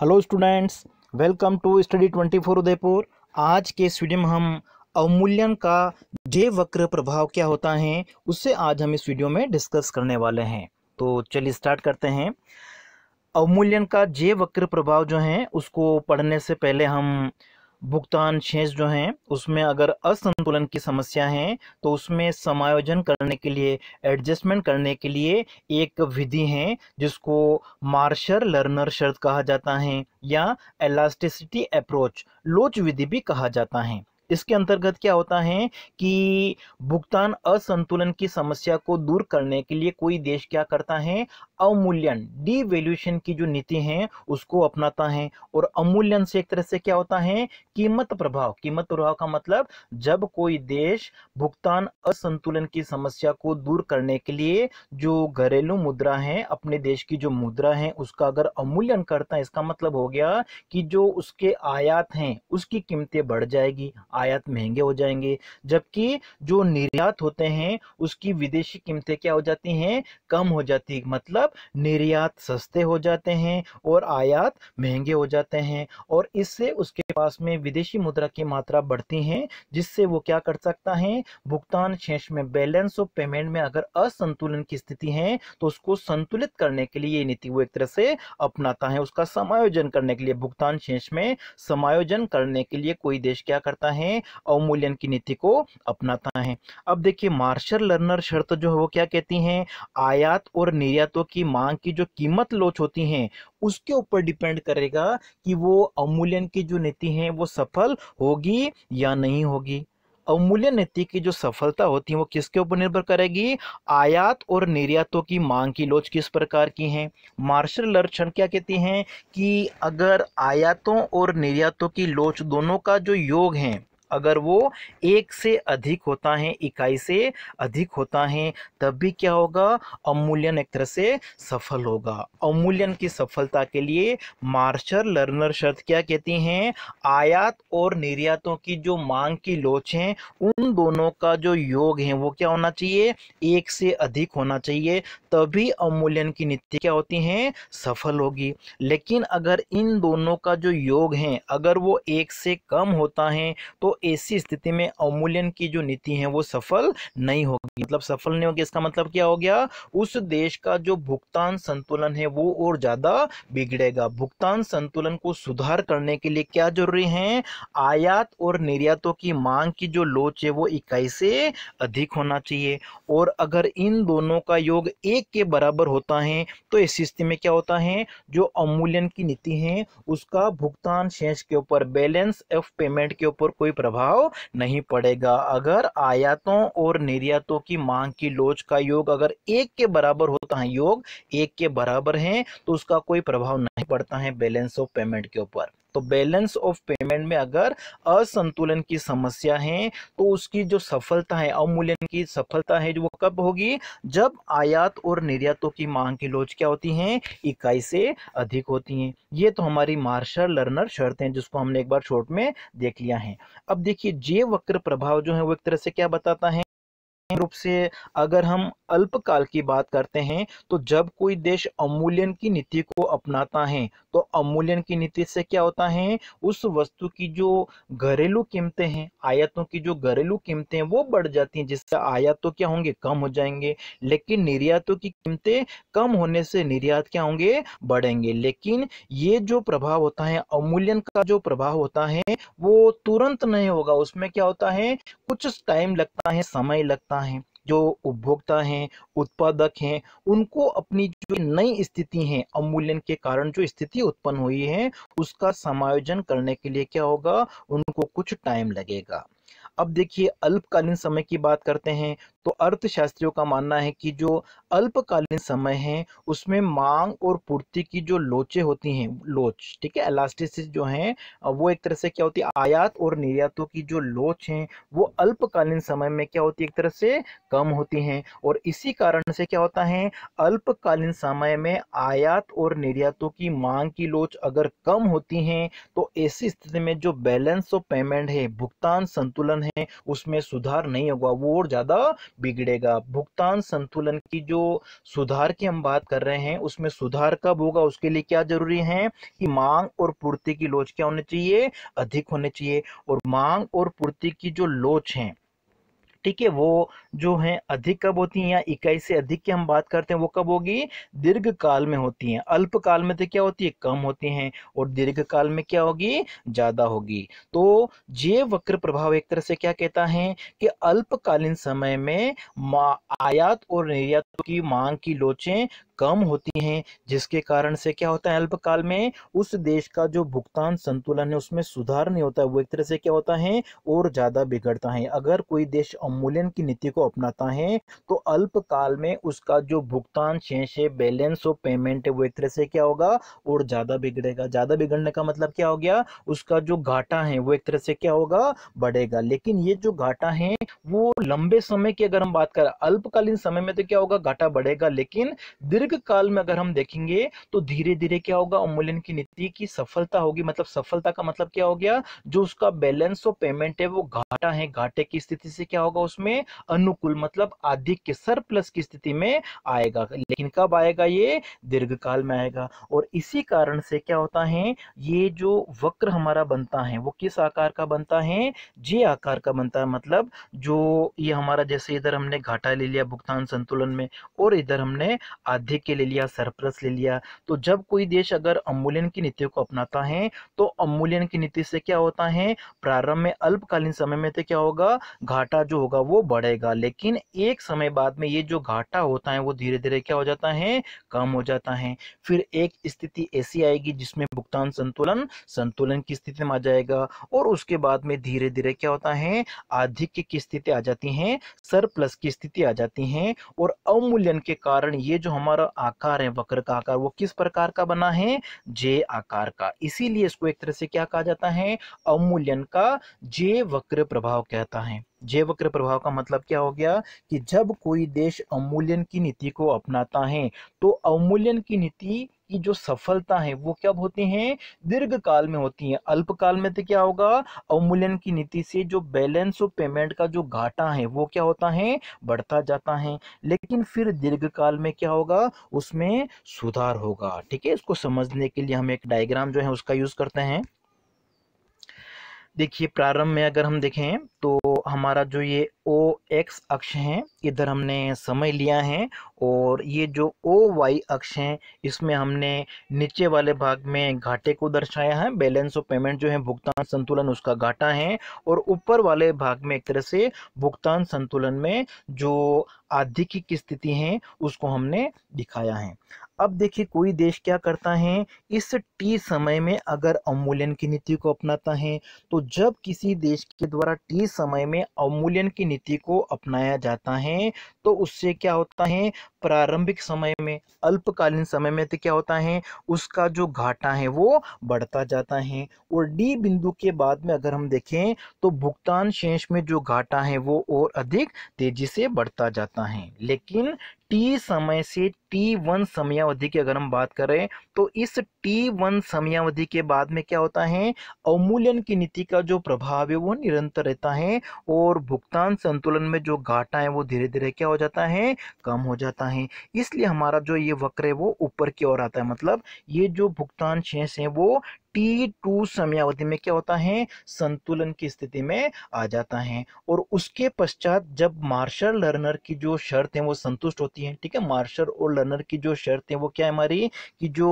hello students welcome to study twenty four Udaipur आज के इस वीडियो में हम अवमूल्यन का जे वक्र प्रभाव क्या होता है उससे आज हम इस वीडियो में डिस्कस करने वाले हैं तो चलिए स्टार्ट करते हैं अवमूल्यन का जे वक्र प्रभाव जो है उसको पढ़ने से पहले हम भुगतान शेष जो हैं उसमें अगर असंतुलन की समस्या है तो उसमें समायोजन करने के लिए एडजस्टमेंट करने के लिए एक विधि है जिसको मार्शर लर्नर शर्त कहा जाता है या एलास्टिसिटी अप्रोच लोच विधि भी कहा जाता है इसके अंतर्गत क्या होता है कि भुगतान असंतुलन की समस्या को दूर करने के लिए कोई देश क्या करता है अवमूल्यन डीवेल्यूशन की जो नीति है उसको अपनाता है और अमूल्यन से एक तरह से क्या होता है कीमत प्रभाव कीमत प्रभाव का मतलब जब कोई देश भुगतान असंतुलन की समस्या को दूर करने के लिए जो घरेलू मुद्रा है अपने देश की जो मुद्रा है उसका अगर अमूल्यन करता है इसका मतलब हो गया कि जो उसके आयात हैं उसकी कीमतें बढ़ जाएगी आयात महंगे हो जाएंगे जबकि जो निर्यात होते हैं उसकी विदेशी कीमतें क्या हो जाती हैं कम हो जाती है मतलब निर्यात सस्ते हो जाते हैं और आयात महंगे हो जाते हैं और इससे उसके पास में विदेशी मुद्रा की मात्रा बढ़ती है जिससे वो क्या कर सकता है भुगतान शेष में बैलेंस ऑफ पेमेंट में अगर असंतुलन की स्थिति है तो उसको संतुलित करने के लिए नीति वो एक तरह से अपनाता है उसका समायोजन करने के लिए भुगतान शेष में समायोजन करने के लिए कोई देश क्या करता है में अवमूल्यन की नीति को अपनाता है अब देखिए मार्शल लर्नर शर्त जो है वो क्या कहती हैं आयात और निर्यातों की मांग की जो कीमत लोच होती हैं उसके ऊपर डिपेंड करेगा कि वो अवमूल्यन की जो नीति है वो सफल होगी या नहीं होगी अवमूल्यन नीति की जो सफलता होती है वो किसके ऊपर निर्भर करेगी आयात और निर्यातों की मांग की लोच किस प्रकार की है मार्शल लर्चन क्या कहती हैं कि अगर आयातों और निर्यातों की लोच दोनों का जो योग है अगर वो एक से अधिक होता है इकाई से अधिक होता है तब भी क्या होगा अमूल्यन एक तरह से सफल होगा अमूल्यन की सफलता के लिए मार्शल लर्नर शर्त क्या कहती हैं आयात और निर्यातों की जो मांग की लोच है उन दोनों का जो योग है वो क्या होना चाहिए एक से अधिक होना चाहिए तभी अमूल्यन की नीति क्या होती है सफल होगी लेकिन अगर इन दोनों का जो योग है अगर वो एक से कम होता है तो ऐसी स्थिति में अवमूल्यन की जो नीति है वो सफल नहीं होगी मतलब सफल नहीं होगी इसका मतलब क्या हो गया उस देश का जो भुगतान संतुलन है वो और ज़्यादा बिगड़ेगा भुगतान संतुलन को सुधार करने के लिए क्या जरूरी है आयात और निर्यातों की मांग की जो लोच है वो इकाई से अधिक होना चाहिए और अगर इन दोनों का योग एक के बराबर होता है तो इस स्थिति में क्या होता है जो अवमूल्यन की नीति है उसका भुगतान शेष के ऊपर बैलेंस ऑफ पेमेंट के ऊपर कोई प्रभाव प्रभाव नहीं पड़ेगा अगर आयातों और निर्यातों की मांग की लोच का योग अगर एक के बराबर होता है योग एक के बराबर है तो उसका कोई प्रभाव नहीं पड़ता है बैलेंस ऑफ पेमेंट के ऊपर तो बैलेंस ऑफ पेमेंट में अगर असंतुलन की समस्या है तो उसकी जो सफलता है अवमूल्यन की सफलता है जो वो कब होगी जब आयात और निर्यातों की मांग की लोच क्या होती है इकाई से अधिक होती है ये तो हमारी मार्शल लर्नर शर्त है जिसको हमने एक बार शॉर्ट में देख लिया है अब देखिए जे वक्र प्रभाव जो है वो एक तरह से क्या बताता है रूप से अगर हम अल्पकाल की बात करते हैं तो जब कोई देश अमूल्यन की नीति को अपनाता है तो अमूल्यन की नीति से क्या होता है उस वस्तु की जो घरेलू कीमतें हैं आयातों की जो घरेलू कीमतें हैं वो बढ़ जाती हैं जिससे आयात तो क्या होंगे कम हो जाएंगे लेकिन निर्यातों की कीमतें कम होने से निर्यात क्या होंगे बढ़ेंगे लेकिन ये जो प्रभाव होता है अमूल्यन का जो प्रभाव होता है वो तुरंत नहीं होगा उसमें क्या होता है कुछ टाइम लगता है समय लगता करता है जो उपभोक्ता हैं उत्पादक हैं उनको अपनी जो नई स्थिति है अमूल्यन के कारण जो स्थिति उत्पन्न हुई है उसका समायोजन करने के लिए क्या होगा उनको कुछ टाइम लगेगा अब देखिए अल्पकालीन समय की बात करते हैं तो अर्थशास्त्रियों का मानना है कि जो अल्पकालीन समय है उसमें मांग और पूर्ति की जो लोचे होती हैं लोच ठीक है एलास्टिसिस जो है वो एक तरह से क्या होती है आयात और निर्यातों की जो लोच है वो अल्पकालीन समय में क्या होती है एक तरह से कम होती हैं और इसी कारण से क्या होता है अल्पकालीन समय में आयात और निर्यातों की मांग की लोच अगर कम होती हैं तो ऐसी स्थिति में जो बैलेंस ऑफ पेमेंट है भुगतान संतुलन है है उसमें सुधार नहीं होगा वो और ज़्यादा बिगड़ेगा भुगतान संतुलन की जो सुधार की हम बात कर रहे हैं उसमें सुधार कब होगा उसके लिए क्या जरूरी है कि मांग और पूर्ति की लोच क्या होनी चाहिए अधिक होनी चाहिए और मांग और पूर्ति की जो लोच है ठीक है वो जो है अधिक कब होती है या इकाई से अधिक की हम बात करते हैं वो कब होगी दीर्घ काल में होती है अल्प काल में तो क्या होती है कम होती हैं और दीर्घ काल में क्या होगी ज्यादा होगी तो ये वक्र प्रभाव एक तरह से क्या कहता है कि अल्पकालीन समय में आयात और निर्यात की मांग की लोचें कम होती हैं जिसके कारण से क्या होता है अल्पकाल में उस देश का जो भुगतान संतुलन है उसमें सुधार नहीं होता है वो एक तरह से क्या होता है और ज़्यादा बिगड़ता है अगर कोई देश अमूल्यन की नीति को अपनाता है तो अल्पकाल में उसका जो भुगतान शेष है बैलेंस ऑफ पेमेंट है वो एक तरह से क्या होगा और ज़्यादा बिगड़ेगा ज़्यादा बिगड़ने का मतलब क्या हो गया उसका जो घाटा है वो एक तरह से क्या होगा बढ़ेगा लेकिन ये जो घाटा है वो लंबे समय की अगर हम बात करें अल्पकालीन समय में तो क्या होगा घाटा बढ़ेगा लेकिन दीर्घ काल में अगर हम देखेंगे तो धीरे धीरे क्या होगा अवमूल्यन की नीति की सफलता होगी मतलब सफलता का मतलब क्या हो गया जो उसका बैलेंस ऑफ पेमेंट है वो घाटा है घाटे की स्थिति से क्या होगा उसमें अनुकूल मतलब आधिक के सरप्लस की स्थिति में आएगा लेकिन कब आएगा ये काल में आएगा और इसी कारण से क्या होता है ये जो वक्र हमारा बनता है वो किस आकार का बनता है जे आकार का बनता है मतलब जो ये हमारा जैसे इधर हमने घाटा ले लिया भुगतान संतुलन में और इधर हमने आधिक ले के ले लिया सरप्लस ले लिया तो जब कोई देश अगर अमूल्यन की नीति को अपनाता है तो अमूल्यन की नीति से क्या होता है प्रारंभ में अल्पकालीन समय में तो क्या होगा घाटा जो होगा वो बढ़ेगा लेकिन एक समय बाद में ये जो घाटा होता है वो धीरे धीरे क्या हो जाता है कम हो जाता है फिर एक स्थिति ऐसी आएगी जिसमें भुगतान संतुलन संतुलन की स्थिति में आ जाएगा और उसके बाद में धीरे धीरे क्या होता है आधिक की स्थिति आ जाती है सरप्लस की स्थिति आ जाती है और अवमूल्यन के कारण ये जो हमारा आकार है वक्र का आकार वो किस प्रकार का बना है जे आकार का इसीलिए इसको एक तरह से क्या कहा जाता है अवमूल्यन का जे वक्र प्रभाव कहता है जैवक्र प्रभाव का मतलब क्या हो गया कि जब कोई देश अवमूल्यन की नीति को अपनाता है तो अवमूल्यन की नीति की जो सफलता है वो क्या होती है दीर्घ काल में होती है अल्पकाल में तो क्या होगा अवमूल्यन की नीति से जो बैलेंस ऑफ पेमेंट का जो घाटा है वो क्या होता है बढ़ता जाता है लेकिन फिर दीर्घ काल में क्या होगा उसमें सुधार होगा ठीक है इसको समझने के लिए हम एक डायग्राम जो है उसका यूज करते हैं देखिए प्रारंभ में अगर हम देखें तो हमारा जो ये ओ एक्स अक्ष है इधर हमने समय लिया है और ये जो ओ वाई अक्ष है इसमें हमने नीचे वाले भाग में घाटे को दर्शाया है बैलेंस ऑफ पेमेंट जो है भुगतान संतुलन उसका घाटा है और ऊपर वाले भाग में एक तरह से भुगतान संतुलन में जो आधिक की स्थिति है उसको हमने दिखाया है अब देखिए कोई देश क्या करता है इस टी समय में अगर अवमूल्यन की नीति को अपनाता है तो जब किसी देश के द्वारा टी समय में अवमूल्यन की नीति को अपनाया जाता है तो उससे क्या होता है प्रारंभिक समय में अल्पकालीन समय में तो क्या होता है उसका जो घाटा है वो बढ़ता जाता है और डी बिंदु के बाद में अगर हम देखें तो भुगतान शेष में जो घाटा है वो और अधिक तेजी से बढ़ता जाता है लेकिन टी समय से टी वन समयावधि की अगर हम बात करें तो इस टी वन समयावधि के बाद में क्या होता है अवमूल्यन की नीति का जो प्रभाव है वो निरंतर रहता है और भुगतान संतुलन में जो घाटा है वो धीरे धीरे क्या हो जाता है कम हो जाता है इसलिए हमारा जो ये वक्र है वो ऊपर की ओर आता है मतलब ये जो भुगतान शेष है वो टी टू समयावधि में क्या होता है संतुलन की स्थिति में आ जाता है और उसके पश्चात जब मार्शल लर्नर की जो शर्त है वो संतुष्ट होती है ठीक है मार्शल और लर्नर की जो शर्त है वो क्या है हमारी कि जो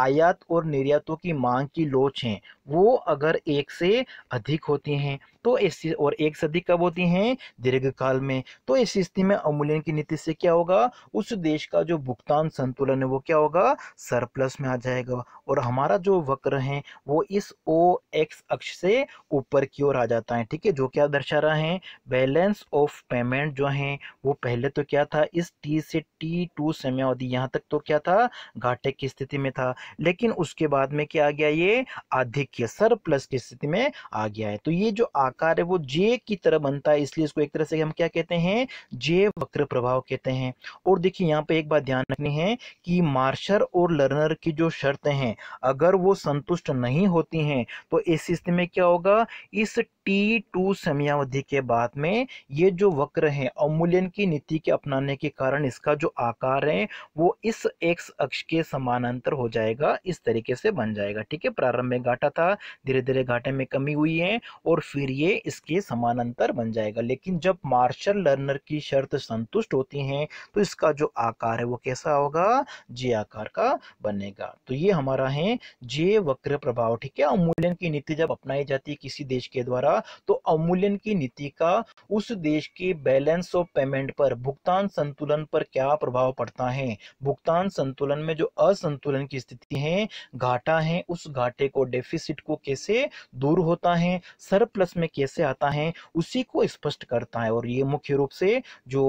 आयात और निर्यातों की मांग की लोच है वो अगर एक से अधिक होती हैं तो ऐसी और एक से अधिक कब होती हैं दीर्घकाल में तो इस स्थिति में अवमूल्यन की नीति से क्या होगा उस देश का जो भुगतान संतुलन है वो क्या होगा सरप्लस में आ जाएगा और हमारा जो वक्र है हैं वो इस ओ एक्स अक्ष से ऊपर की ओर आ जाता है ठीक है जो क्या दर्शा रहा है बैलेंस ऑफ पेमेंट जो है वो पहले तो क्या था इस टी से टी टू समयावधि यहाँ तक तो क्या था घाटे की स्थिति में था लेकिन उसके बाद में क्या आ गया ये अधिक सर प्लस की स्थिति में आ गया है तो ये जो आकार है वो जे की तरह बनता है इसलिए इसको एक तरह से हम क्या कहते हैं जे वक्र प्रभाव कहते हैं और देखिए यहाँ पे एक बात ध्यान रखनी है कि मार्शर और लर्नर की जो शर्तें हैं अगर वो संतुष्ट नहीं होती हैं तो इस स्थिति में क्या होगा इस टी टू समयावधि के बाद में ये जो वक्र है अवमूल्यन की नीति के अपनाने के कारण इसका जो आकार है वो इस एक्स अक्ष के समानांतर हो जाएगा इस तरीके से बन जाएगा ठीक है प्रारंभ में घाटा था धीरे धीरे घाटे में कमी हुई है और फिर ये इसके समानांतर बन जाएगा लेकिन जब मार्शल लर्नर की शर्त संतुष्ट होती है तो इसका जो आकार है वो कैसा होगा जे आकार का बनेगा तो ये हमारा है जे वक्र प्रभाव ठीक है अवमूल्यन की नीति जब अपनाई जाती है किसी देश के द्वारा था तो अवमूल्यन की नीति का उस देश के बैलेंस ऑफ पेमेंट पर भुगतान संतुलन पर क्या प्रभाव पड़ता है भुगतान संतुलन में जो असंतुलन की स्थिति है घाटा है उस घाटे को डेफिसिट को कैसे दूर होता है सरप्लस में कैसे आता है उसी को स्पष्ट करता है और ये मुख्य रूप से जो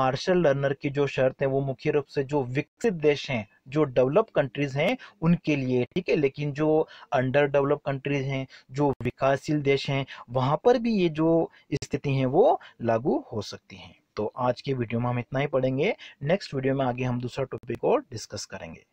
मार्शल लर्नर की जो शर्त है वो मुख्य रूप से जो विकसित देश हैं जो डेवलप कंट्रीज हैं उनके लिए ठीक है लेकिन जो अंडर डेवलप कंट्रीज हैं जो विकासशील देश हैं वहाँ पर भी ये जो स्थिति हैं वो लागू हो सकती हैं तो आज के वीडियो में हम इतना ही पढ़ेंगे नेक्स्ट वीडियो में आगे हम दूसरा टॉपिक और डिस्कस करेंगे